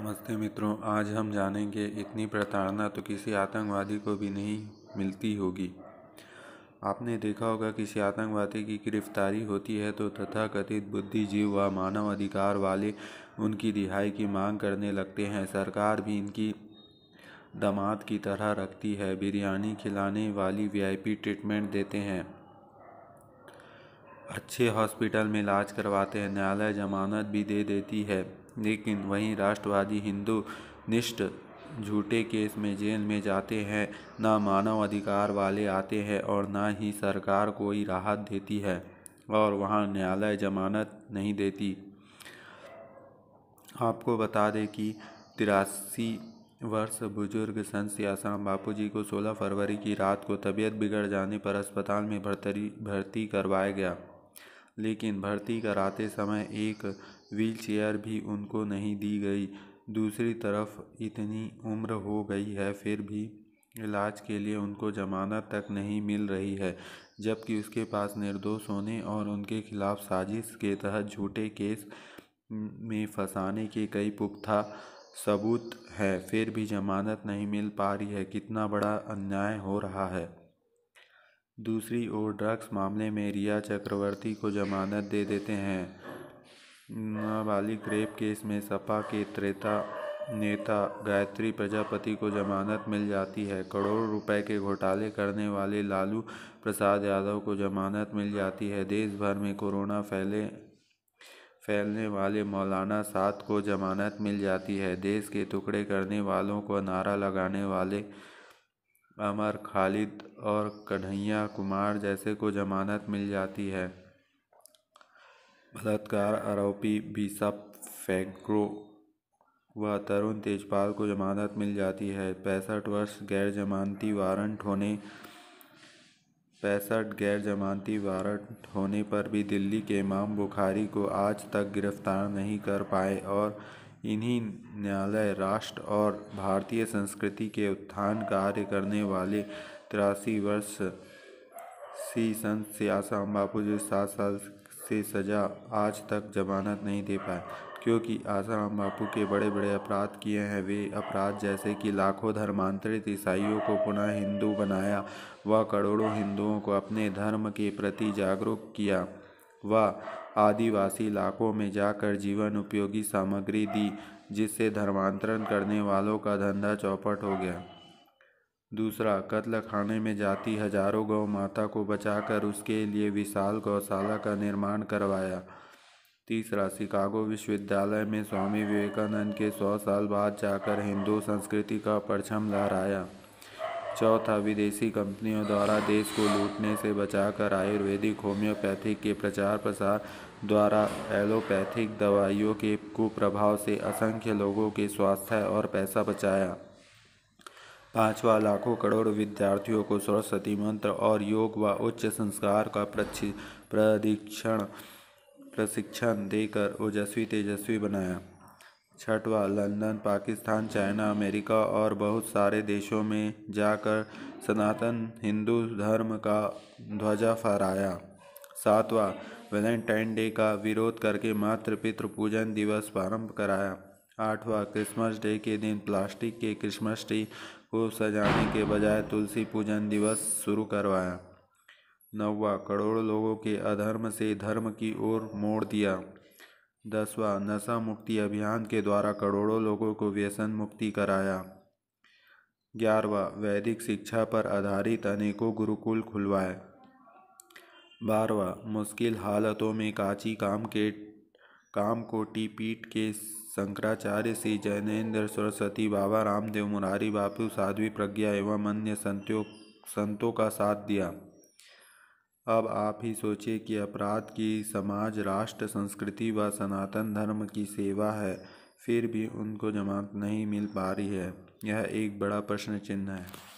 नमस्ते मित्रों आज हम जानेंगे इतनी प्रताड़ना तो किसी आतंकवादी को भी नहीं मिलती होगी आपने देखा होगा किसी आतंकवादी की गिरफ्तारी होती है तो तथाकथित बुद्धिजीव व मानव अधिकार वाले उनकी रिहाई की मांग करने लगते हैं सरकार भी इनकी दमाद की तरह रखती है बिरयानी खिलाने वाली वीआईपी ट्रीटमेंट देते हैं अच्छे हॉस्पिटल में इलाज करवाते हैं न्यायालय जमानत भी दे देती है लेकिन वहीं राष्ट्रवादी हिंदू निष्ठ झूठे केस में जेल में जाते हैं ना मानव अधिकार वाले आते हैं और ना ही सरकार कोई राहत देती है और वहाँ न्यायालय जमानत नहीं देती आपको बता दें कि तिरासी वर्ष बुजुर्ग संत सियासाराम बापू जी को 16 फरवरी की रात को तबीयत बिगड़ जाने पर अस्पताल में भर्ती करवाया गया लेकिन भर्ती कराते समय एक व्हीलचेयर भी उनको नहीं दी गई दूसरी तरफ इतनी उम्र हो गई है फिर भी इलाज के लिए उनको जमानत तक नहीं मिल रही है जबकि उसके पास निर्दोष होने और उनके खिलाफ साजिश के तहत झूठे केस में फंसाने के कई पुख्ता सबूत है फिर भी जमानत नहीं मिल पा रही है कितना बड़ा अन्याय हो रहा है दूसरी ओर ड्रग्स मामले में रिया चक्रवर्ती को जमानत दे देते हैं नाबालिग रेप केस में सपा के त्रेता नेता गायत्री प्रजापति को जमानत मिल जाती है करोड़ों रुपए के घोटाले करने वाले लालू प्रसाद यादव को जमानत मिल जाती है देश भर में कोरोना फैले फैलने वाले मौलाना साद को जमानत मिल जाती है देश के टुकड़े करने वालों को नारा लगाने वाले अमर खालिद और कन्हैया कुमार जैसे को जमानत मिल जाती है बलात्कार आरोपी बीसा फैंक्रो व तरुण तेजपाल को जमानत मिल जाती है पैंसठ वर्ष गैर जमानती वारंट होने पैंसठ गैर जमानती वारंट होने पर भी दिल्ली के इमाम बुखारी को आज तक गिरफ्तार नहीं कर पाए और इन्हीं न्यायालय राष्ट्र और भारतीय संस्कृति के उत्थान कार्य करने वाले तिरासी वर्ष सी संत सियासा अम्बापू जो सात साल से सज़ा आज तक जमानत नहीं दे पाए क्योंकि आसाराम बापू के बड़े बड़े अपराध किए हैं वे अपराध जैसे कि लाखों धर्मांतरित ईसाइयों को पुनः हिंदू बनाया व करोड़ों हिंदुओं को अपने धर्म के प्रति जागरूक किया व आदिवासी इलाकों में जाकर जीवन उपयोगी सामग्री दी जिससे धर्मांतरण करने वालों का धंधा चौपट हो गया दूसरा कत्ल खाने में जाती हजारों गौ माता को बचाकर उसके लिए विशाल गौशाला का निर्माण करवाया तीसरा शिकागो विश्वविद्यालय में स्वामी विवेकानंद के सौ साल बाद जाकर हिंदू संस्कृति का परचम लहराया चौथा विदेशी कंपनियों द्वारा देश को लूटने से बचाकर आयुर्वेदिक होम्योपैथिक के प्रचार प्रसार द्वारा एलोपैथिक दवाइयों के कुप्रभाव से असंख्य लोगों के स्वास्थ्य और पैसा बचाया पांचवा लाखों करोड़ विद्यार्थियों को सरस्वती मंत्र और योग व उच्च संस्कार का प्रशिक्षण प्रशिक्षण देकर ओजस्वी तेजस्वी बनाया छठवा लंदन पाकिस्तान चाइना अमेरिका और बहुत सारे देशों में जाकर सनातन हिंदू धर्म का ध्वजा फहराया सातवां वैलेंटाइन डे का विरोध करके मातृ पितृ पूजन दिवस प्रारंभ कराया आठवां क्रिसमस डे के दिन प्लास्टिक के क्रिसमस ट्री को सजाने के बजाय तुलसी पूजन दिवस शुरू करवाया नौवा करोड़ लोगों के अधर्म से धर्म की ओर मोड़ दिया दसवा नशा मुक्ति अभियान के द्वारा करोड़ों लोगों को व्यसन मुक्ति कराया ग्यारहवा वैदिक शिक्षा पर आधारित अनेकों गुरुकुल खुलवाए बारवा मुश्किल हालतों में काची काम के कामकोटि पीठ के शंकराचार्य श्री जैनेन्द्र सरस्वती बाबा रामदेव मुरारी बापू साध्वी प्रज्ञा एवं अन्य संतों संतों का साथ दिया अब आप ही सोचिए कि अपराध की समाज राष्ट्र संस्कृति व सनातन धर्म की सेवा है फिर भी उनको जमानत नहीं मिल पा रही है यह एक बड़ा प्रश्न चिन्ह है